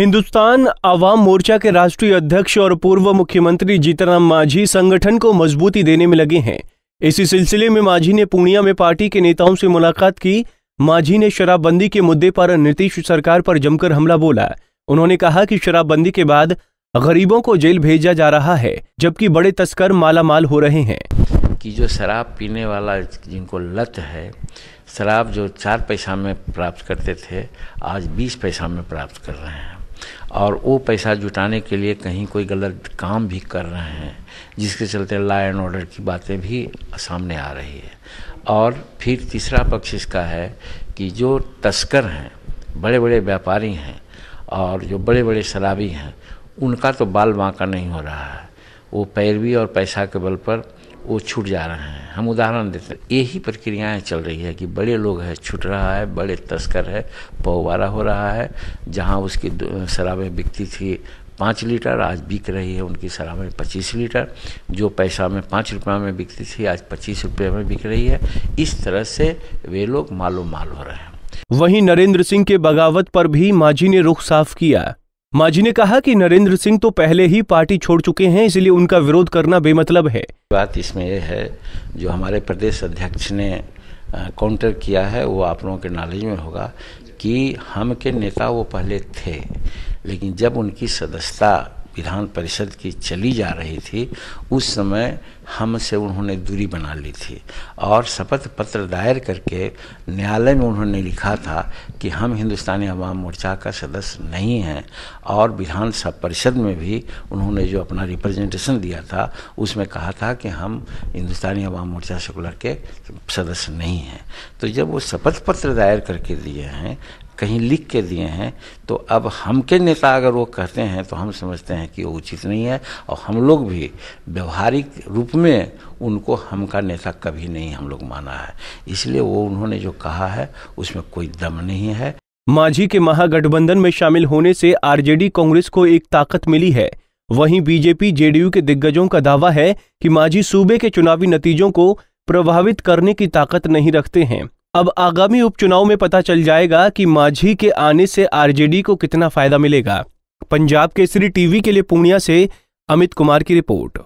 हिंदुस्तान आवाम मोर्चा के राष्ट्रीय अध्यक्ष और पूर्व मुख्यमंत्री जीतराम मांझी संगठन को मजबूती देने में लगे हैं इसी सिलसिले में मांझी ने पूर्णिया में पार्टी के नेताओं से मुलाकात की मांझी ने शराबबंदी के मुद्दे पर नीतीश सरकार पर जमकर हमला बोला उन्होंने कहा कि शराबबंदी के बाद गरीबों को जेल भेजा जा रहा है जबकि बड़े तस्कर मालामाल हो रहे हैं कि जो शराब पीने वाला जिनको लत है शराब जो चार पैसा में प्राप्त करते थे आज बीस पैसा में प्राप्त कर रहे हैं और वो पैसा जुटाने के लिए कहीं कोई गलत काम भी कर रहे हैं जिसके चलते लॉ एंड ऑर्डर की बातें भी सामने आ रही है और फिर तीसरा पक्ष इसका है कि जो तस्कर हैं बड़े बड़े व्यापारी हैं और जो बड़े बड़े शराबी हैं उनका तो बाल बांका नहीं हो रहा है वो पैरवी और पैसा के बल पर वो छूट जा रहे हैं हम उदाहरण देते हैं यही प्रक्रियाएं चल रही है कि बड़े लोग हैं छूट रहा है बड़े तस्कर है पौवारा हो रहा है जहां उसकी शराबें बिकती थी पाँच लीटर आज बिक रही है उनकी शराबें पच्चीस लीटर जो पैसा में पाँच रुपये में बिकती थी आज पच्चीस रुपये में बिक रही है इस तरह से वे लोग मालो माल हो रहे हैं वहीं नरेंद्र सिंह के बगावत पर भी माझी ने रुख साफ किया माझी ने कहा कि नरेंद्र सिंह तो पहले ही पार्टी छोड़ चुके हैं इसलिए उनका विरोध करना बेमतलब है बात इसमें यह है जो हमारे प्रदेश अध्यक्ष ने काउंटर किया है वो आप लोगों के नॉलेज में होगा कि हम के नेता वो पहले थे लेकिन जब उनकी सदस्यता विधान परिषद की चली जा रही थी उस समय हमसे उन्होंने दूरी बना ली थी और शपथ पत्र दायर करके न्यायालय में उन्होंने लिखा था कि हम हिंदुस्तानी अवाम मोर्चा का सदस्य नहीं हैं और विधान परिषद में भी उन्होंने जो अपना रिप्रेजेंटेशन दिया था उसमें कहा था कि हम हिंदुस्तानी अवाम मोर्चा सेकुलर के सदस्य नहीं हैं तो जब वो शपथ पत्र दायर करके दिए हैं कहीं लिख के दिए हैं तो अब हम के नेता अगर वो कहते हैं तो हम समझते हैं कि वो उचित नहीं है और हम लोग भी व्यवहारिक रूप में उनको हम का नेता कभी नहीं हम लोग माना है इसलिए वो उन्होंने जो कहा है उसमें कोई दम नहीं है मांझी के महागठबंधन में शामिल होने से आरजेडी कांग्रेस को एक ताकत मिली है वहीं बीजेपी जेडीयू के दिग्गजों का दावा है कि मांझी सूबे के चुनावी नतीजों को प्रभावित करने की ताकत नहीं रखते हैं अब आगामी उपचुनाव में पता चल जाएगा कि माझी के आने से आरजेडी को कितना फायदा मिलेगा पंजाब केसरी टीवी के लिए पूर्णिया से अमित कुमार की रिपोर्ट